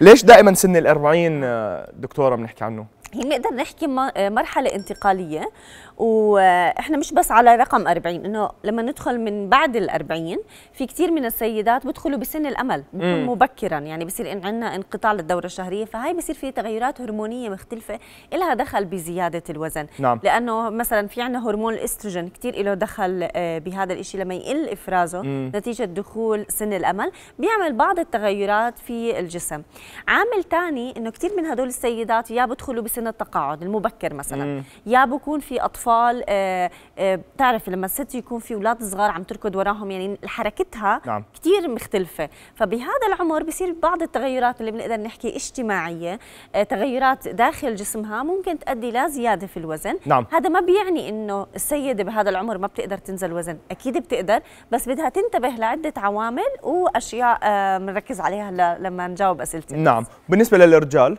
ليش دائما سن الأربعين آه، دكتورة بنحكي عنه؟ هي بنقدر نحكي آه، مرحلة انتقالية واحنا مش بس على رقم 40 انه لما ندخل من بعد ال 40 في كثير من السيدات بدخلوا بسن الامل بكون مبكرا يعني بصير إن عندنا انقطاع للدوره الشهريه فهي بصير في تغيرات هرمونيه مختلفه لها دخل بزياده الوزن نعم. لانه مثلا في عندنا هرمون الاستروجين كثير له دخل آه، بهذا الشيء لما يقل افرازه مم. نتيجه دخول سن الامل بيعمل بعض التغيرات في الجسم عامل ثاني انه كثير من هدول السيدات يا بدخلوا بسن التقاعد المبكر مثلا مم. يا بكون في اطفال اطفال آه، آه، بتعرف لما الست يكون في اولاد صغار عم تركض وراهم يعني حركتها نعم. كثير مختلفه فبهذا العمر بصير بعض التغيرات اللي بنقدر نحكي اجتماعيه آه، تغيرات داخل جسمها ممكن تؤدي لزياده في الوزن نعم. هذا ما بيعني انه السيده بهذا العمر ما بتقدر تنزل وزن اكيد بتقدر بس بدها تنتبه لعده عوامل واشياء بنركز عليها لما نجاوب اسئلتك نعم بالنسبه للرجال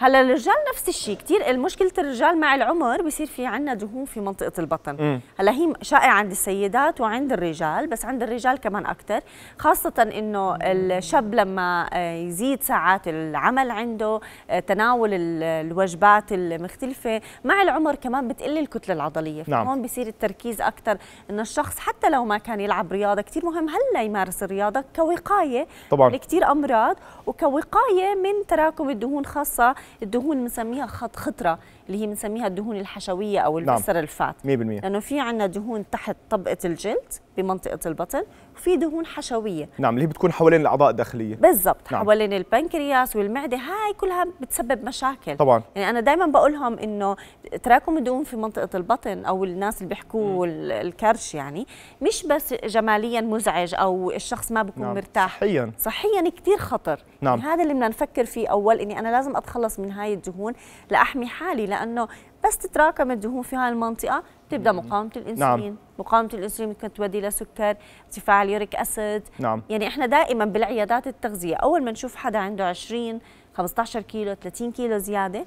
هلا الرجال نفس الشيء كثير مشكله الرجال مع العمر بصير في عندنا دهون في منطقه البطن هلا هي شائعه عند السيدات وعند الرجال بس عند الرجال كمان اكثر خاصه انه الشاب لما آه، يزيد ساعات العمل عنده آه، تناول الوجبات المختلفه مع العمر كمان بتقل الكتله العضليه نعم. هون بصير التركيز اكثر انه الشخص حتى لو ما كان يلعب رياضه كثير مهم هلا يمارس الرياضه كوقايه طبعا لكثير امراض وكوقايه من تراكم الدهون خاصه الدهون بنسميها خط خطره اللي هي بنسميها الدهون الحشويه او البسر نعم. الفات 100% لانه في عندنا دهون تحت طبقه الجلد بمنطقه البطن وفي دهون حشويه نعم اللي هي بتكون حوالين الاعضاء الداخليه بالضبط نعم. حوالين البنكرياس والمعده هاي كلها بتسبب مشاكل طبعا يعني انا دائما بقول لهم انه تراكم الدهون في منطقه البطن او الناس اللي بيحكوا الكرش يعني مش بس جماليا مزعج او الشخص ما بكون نعم. مرتاح صحيا صحيا كثير خطر نعم. يعني هذا اللي بدنا نفكر فيه اول اني انا لازم اتخلص من هاي الدهون لاحمي حالي لانه بس تتراكم الدهون في هاي المنطقه تبدا مقاومه الانسولين نعم. مقاومه الانسولين ممكن تودي لسكر ارتفاع اليوريك اسيد نعم. يعني احنا دائما بالعيادات التغذيه اول ما نشوف حدا عنده 20 15 كيلو 30 كيلو زياده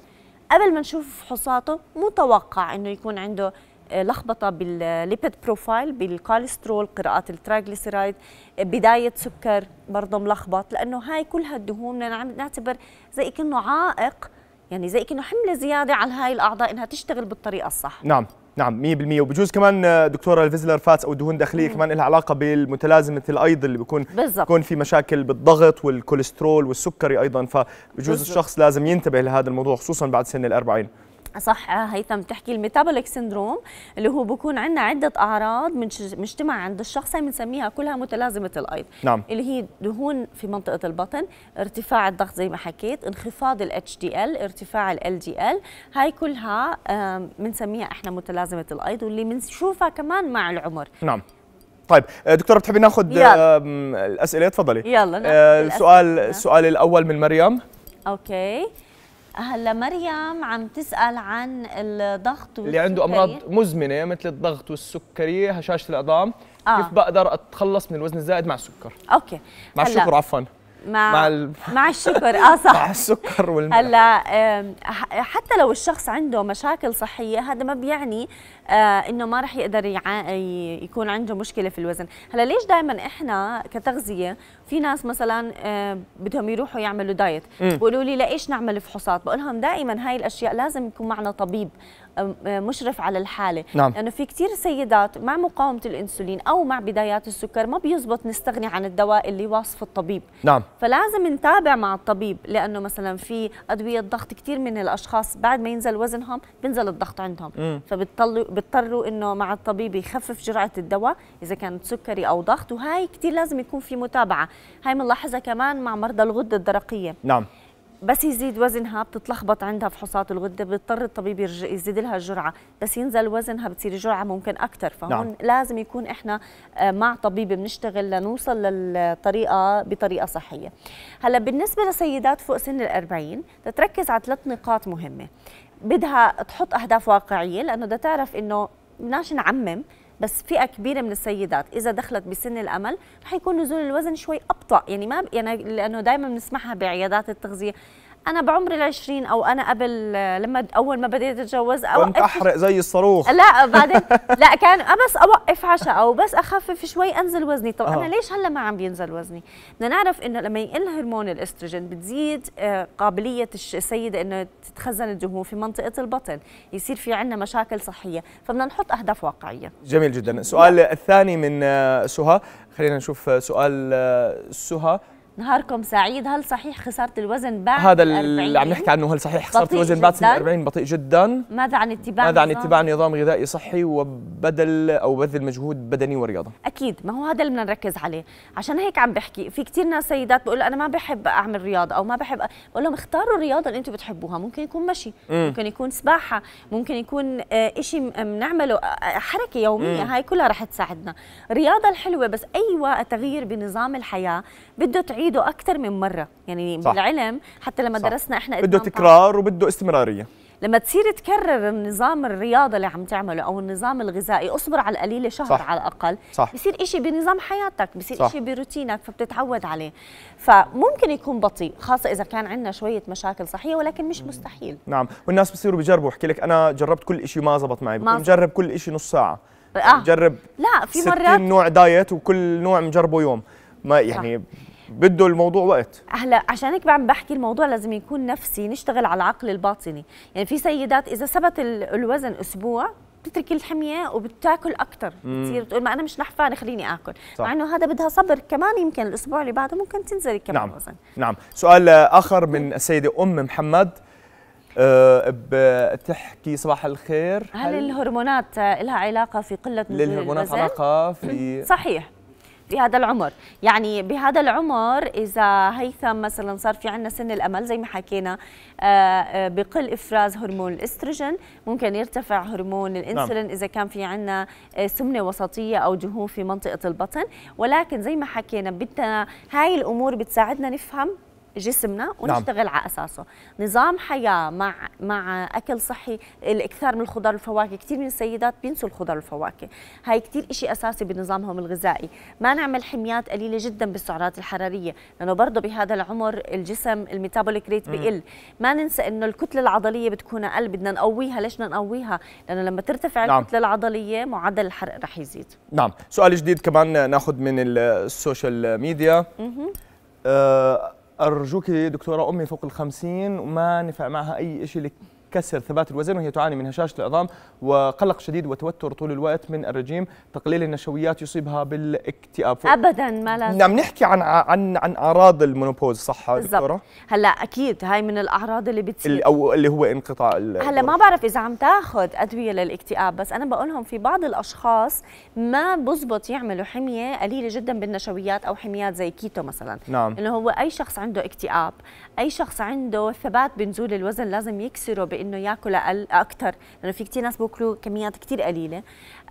قبل ما نشوف فحوصاته متوقع انه يكون عنده آه، لخبطه بالليبيد بروفايل بالكوليسترول قراءات الترايجليسيرايد آه، بدايه سكر برضه ملخبط لانه هاي كلها الدهون نعم- نعتبر زي كانه عائق يعني زي كأنه حملة زيادة على هاي الأعضاء إنها تشتغل بالطريقة الصح نعم نعم 100% وبجوز كمان آه، دكتوره الفيزلر فاتس او دهون داخليه مم. كمان لها علاقه بالمتلازمه الايض اللي بيكون بالزبط. بيكون في مشاكل بالضغط والكوليسترول والسكري ايضا فبجوز بالزبط. الشخص لازم ينتبه لهذا الموضوع خصوصا بعد سن ال 40 صح آه، هيثم تحكي الميتابوليك سندروم اللي هو بكون عندنا عده اعراض مجتمع عند الشخص هي بنسميها كلها متلازمه الايض نعم. اللي هي دهون في منطقه البطن ارتفاع الضغط زي ما حكيت انخفاض الاتش دي ال ارتفاع ال دي ال هاي كلها بنسميها احنا متلازمه الايض واللي بنشوفها كمان مع العمر نعم طيب آه، دكتور بتحبي ناخذ الاسئله تفضلي يلا نعم. آه، السؤال السؤال الاول من مريم اوكي هلا مريم عم تسال عن الضغط والسكري. اللي عنده امراض مزمنه مثل الضغط والسكري هشاشه العظام آه. كيف بقدر اتخلص من الوزن الزائد مع السكر اوكي مع هلا. الشكر عفوا مع مع, ال... مع الشكر اه صح مع السكر والملح هلا حتى لو الشخص عنده مشاكل صحيه هذا ما بيعني آه، انه ما رح يقدر يع... يكون عنده مشكله في الوزن هلا ليش دائما احنا كتغذيه في ناس مثلا آه، بدهم يروحوا يعملوا دايت بيقولوا لي لايش نعمل فحوصات بقول لهم دائما هاي الاشياء لازم يكون معنا طبيب آه، مشرف على الحاله نعم. لانه في كثير سيدات مع مقاومه الانسولين او مع بدايات السكر ما بيزبط نستغني عن الدواء اللي واصفه الطبيب نعم فلازم نتابع مع الطبيب لانه مثلا في ادويه ضغط كثير من الاشخاص بعد ما ينزل وزنهم بينزل الضغط عندهم فبتضلوا بيضطروا انه مع الطبيب يخفف جرعه الدواء اذا كانت سكري او ضغط وهي كثير لازم يكون في متابعه هاي بنلاحظها كمان مع مرضى الغده الدرقيه نعم بس يزيد وزنها بتتلخبط عندها فحوصات الغده بيضطر الطبيب يزيد لها الجرعه بس ينزل وزنها بتصير الجرعه ممكن اكثر فهون نعم. لازم يكون احنا آه، مع طبيب بنشتغل لنوصل للطريقه بطريقه صحيه هلا بالنسبه لسيدات فوق سن ال40 تتركز على ثلاث نقاط مهمه بدها تحط اهداف واقعيه لانه بدها تعرف انه بدناش نعمم بس فئه كبيره من السيدات اذا دخلت بسن الامل رح يكون نزول الوزن شوي ابطا يعني ما يعني لانه دائما بنسمعها بعيادات التغذيه انا بعمر ال20 او انا قبل لما اول ما بديت اتجوز اوقف كنت احرق زي الصاروخ لا بعدين لا كان بس اوقف عشاء او بس اخفف شوي انزل وزني طب آه. انا ليش هلا ما عم بينزل وزني بدنا نعرف انه لما يقل هرمون الاستروجين بتزيد آه، قابليه السيده انه تتخزن الدهون في منطقه البطن يصير في عندنا مشاكل صحيه فبدنا نحط اهداف واقعيه جميل جدا السؤال الثاني من آه، سهى خلينا نشوف آه، سؤال سهى نهاركم سعيد هل صحيح خساره الوزن بعد هذا اللي عم نحكي عنه هل صحيح خساره الوزن بعد سن 40 بطيء جدا ماذا عن اتباع ماذا عن اتباع نظام غذائي صحي وبدل او بذل مجهود بدني ورياضه اكيد ما هو هذا اللي بدنا نركز عليه عشان هيك عم بحكي في كثير ناس سيدات بقول انا ما بحب اعمل رياضه او ما بحب بقول لهم اختاروا الرياضه اللي انتم بتحبوها ممكن يكون مشي مم. ممكن يكون سباحه ممكن يكون آه، شيء بنعمله آه، آه، حركه يوميه مم. هاي كلها رح تساعدنا الرياضه الحلوه بس ايوه تغيير بنظام الحياه بده نعيده اكثر من مره يعني صح. بالعلم حتى لما صح. درسنا احنا بده تكرار وبده استمراريه لما تصير تكرر النظام الرياضه اللي عم تعمله او النظام الغذائي اصبر على القليله شهر صح. على الاقل صح. بصير شيء بنظام حياتك بصير شيء بروتينك فبتتعود عليه فممكن يكون بطيء خاصه اذا كان عندنا شويه مشاكل صحيه ولكن مش مستحيل نعم والناس بصيروا بيجربوا احكي لك انا جربت كل شيء ما زبط معي بجرب مجرب كل شيء نص ساعه آه. جرب لا في مرات نوع دايت وكل نوع مجربه يوم ما يعني بده الموضوع وقت هلا عشان هيك عم بحكي الموضوع لازم يكون نفسي نشتغل على العقل الباطني يعني في سيدات اذا ثبت الوزن اسبوع بتترك الحميه وبتاكل اكثر بتصير بتقول ما انا مش نحفانه خليني اكل صح. مع انه هذا بدها صبر كمان يمكن الاسبوع اللي بعده ممكن تنزلي كمان نعم. وزن نعم سؤال اخر من السيده ام محمد أه بتحكي صباح الخير هل, هل الهرمونات لها علاقه في قله نزول الوزن؟ الهرمونات علاقه في صحيح بهذا العمر يعني بهذا العمر إذا هيثم مثلا صار في عندنا سن الأمل زي ما حكينا آه، آه، بقل إفراز هرمون الاستروجين ممكن يرتفع هرمون نعم. الإنسولين نعم. إذا كان في عندنا آه، سمنة وسطية أو دهون في منطقة البطن ولكن زي ما حكينا بدنا هاي الأمور بتساعدنا نفهم جسمنا نعم. ونشتغل نعم. على اساسه نظام حياه مع مع اكل صحي الاكثار من الخضار والفواكه كثير من السيدات بينسوا الخضار والفواكه هاي كثير شيء اساسي بنظامهم الغذائي ما نعمل حميات قليله جدا بالسعرات الحراريه لانه برضه بهذا العمر الجسم الميتابوليك ريت بقل ما ننسى انه الكتله العضليه بتكون اقل بدنا نقويها ليش بدنا نقويها لانه لما ترتفع نعم. الكتله العضليه معدل الحرق رح يزيد نعم سؤال جديد كمان ناخذ من السوشيال ميديا آه أرجوك دكتورة أمي فوق الخمسين وما نفع معها أي شيء كسر ثبات الوزن وهي تعاني من هشاشه العظام وقلق شديد وتوتر طول الوقت من الرجيم تقليل النشويات يصيبها بالاكتئاب ابدا ما لازم نعم نحكي عن عن عن اعراض المونوبوز صح دكتوره هلا اكيد هاي من الاعراض اللي بتصير اللي او اللي هو انقطاع هلا ما بعرف اذا عم تاخذ ادويه للاكتئاب بس انا بقول لهم في بعض الاشخاص ما بزبط يعملوا حميه قليله جدا بالنشويات او حميات زي كيتو مثلا نعم انه هو اي شخص عنده اكتئاب اي شخص عنده ثبات بنزول الوزن لازم يكسره بانه ياكل اقل اكثر لانه في كثير ناس بياكلوا كميات كثير قليله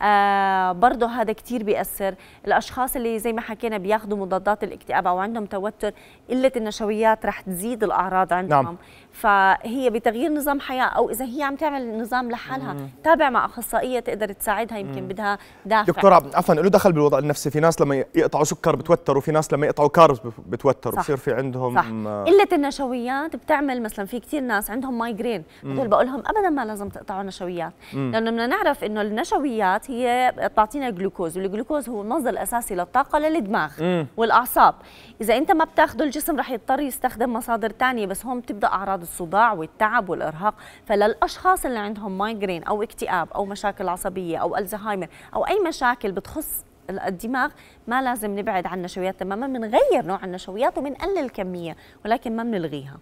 آه برضه هذا كثير بيأثر الأشخاص اللي زي ما حكينا بياخذوا مضادات الاكتئاب أو عندهم توتر قلة النشويات رح تزيد الأعراض عندهم نعم. فهي بتغيير نظام حياة أو إذا هي عم تعمل نظام لحالها تابع مع أخصائية تقدر تساعدها يمكن بدها دافع دكتورة عفوا له دخل بالوضع النفسي في ناس لما يقطعوا سكر بتوتروا في ناس لما يقطعوا كارب بتوتروا بصير في عندهم صح. آه. قلة النشويات بتعمل مثلا في كثير ناس عندهم مايجرين هدول بقول لهم أبدا ما لازم تقطعوا نشويات لأنه بدنا نعرف إنه النشويات هي بتعطينا جلوكوز والجلوكوز هو المصدر الاساسي للطاقه للدماغ مم. والاعصاب اذا انت ما بتاخده الجسم رح يضطر يستخدم مصادر ثانيه بس هون بتبدا اعراض الصداع والتعب والارهاق فللاشخاص اللي عندهم مايجرين او اكتئاب او مشاكل عصبيه او الزهايمر او اي مشاكل بتخص الدماغ ما لازم نبعد عن النشويات تماما بنغير نوع النشويات وبنقلل الكميه ولكن ما بنلغيها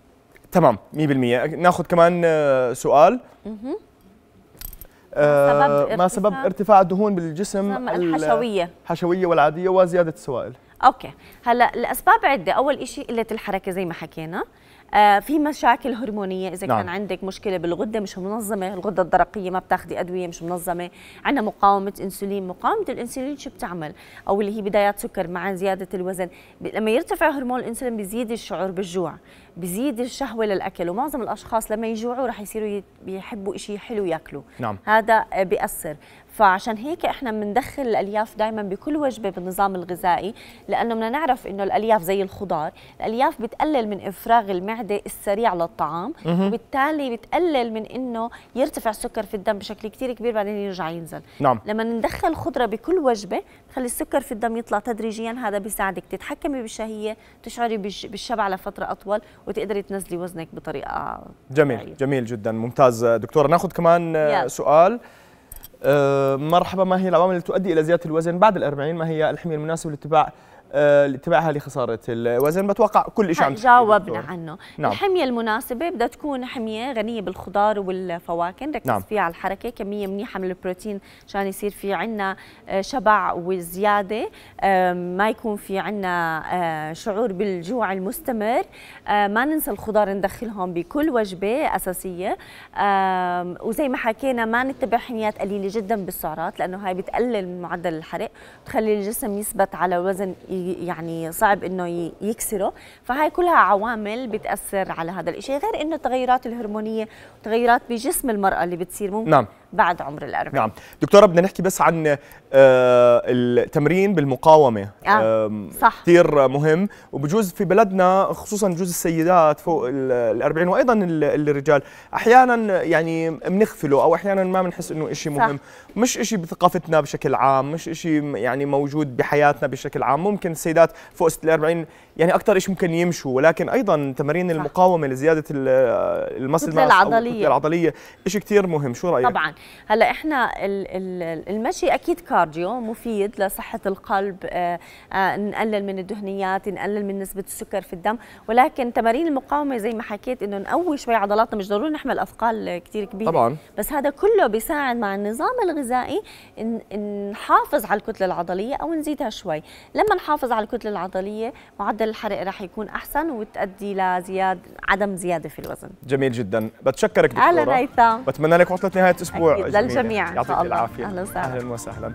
تمام 100% ناخذ كمان آه، سؤال آه، ما سبب, ارتفاع الدهون بالجسم الحشويه الحشويه والعاديه وزياده السوائل اوكي هلا الاسباب عده اول شيء قله الحركه زي ما حكينا آه في مشاكل هرمونيه اذا نعم. كان عندك مشكله بالغده مش منظمه الغده الدرقيه ما بتاخذي ادويه مش منظمه عندنا مقاومه انسولين مقاومه الانسولين شو بتعمل او اللي هي بدايات سكر مع زياده الوزن لما يرتفع هرمون الانسولين بيزيد الشعور بالجوع بيزيد الشهوه للاكل ومعظم الاشخاص لما يجوعوا رح يصيروا يحبوا شيء حلو ياكلوا نعم. هذا آه، بيأثر فعشان هيك احنا بندخل الالياف دائما بكل وجبه بالنظام الغذائي لانه بدنا نعرف انه الالياف زي الخضار الالياف بتقلل من افراغ المعده السريع للطعام وبالتالي بتقلل من انه يرتفع السكر في الدم بشكل كثير كبير بعدين يرجع ينزل نعم. لما ندخل خضره بكل وجبه بخلي السكر في الدم يطلع تدريجيا هذا بيساعدك تتحكمي بالشهيه تشعري بالشبع لفتره اطول وتقدري تنزلي وزنك بطريقه جميل طيب. جميل جدا ممتاز دكتوره ناخذ كمان يلا. سؤال آه، مرحبا ما هي العوامل التي تؤدي إلى زيادة الوزن بعد الأربعين ما هي الحمية المناسبة لاتباع آه، تبعها لخساره الوزن بتوقع كل شيء عم جاوبنا عنه نعم. الحميه المناسبه بدها تكون حميه غنيه بالخضار والفواكه نركز نعم. فيها على الحركه كميه منيحه من البروتين عشان يصير في عندنا آه، شبع وزياده آه، ما يكون في عندنا شعور بالجوع المستمر ما ننسى الخضار ندخلهم بكل وجبه اساسيه وزي ما حكينا ما نتبع حميات قليله جدا بالسعرات لانه هاي بتقلل من معدل الحرق بتخلي الجسم يثبت على وزن يعني صعب انه يكسره فهي كلها عوامل بتاثر على هذا الشيء غير انه التغيرات الهرمونيه وتغيرات بجسم المراه اللي بتصير ممكن نعم. بعد عمر الأربعين نعم دكتورة بدنا نحكي بس عن آه، التمرين بالمقاومة آه. صح كثير مهم وبجوز في بلدنا خصوصا جوز السيدات فوق الأربعين وأيضا الرجال أحيانا يعني بنغفله أو أحيانا ما بنحس إنه إشي مهم صح. مش إشي بثقافتنا بشكل عام مش إشي يعني موجود بحياتنا بشكل عام ممكن السيدات فوق الأربعين يعني أكثر إشي ممكن يمشوا ولكن أيضا تمارين المقاومة لزيادة المسل العضلية العضلية إشي كثير مهم شو رأيك؟ طبعا هلا احنا المشي اكيد كارديو مفيد لصحه القلب آه، آه، نقلل من الدهنيات نقلل من نسبه السكر في الدم ولكن تمارين المقاومه زي ما حكيت انه نقوي شوي عضلاتنا مش ضروري نحمل اثقال كثير كبيره طبعا بس هذا كله بيساعد مع النظام الغذائي نحافظ على الكتله العضليه او نزيدها شوي لما نحافظ على الكتله العضليه معدل الحرق راح يكون احسن وتؤدي لزياده عدم زياده في الوزن جميل جدا بتشكرك دكتوره بتمنى لك عطله نهايه اسبوع للجميع يعطيك العافيه اهلا وسهلا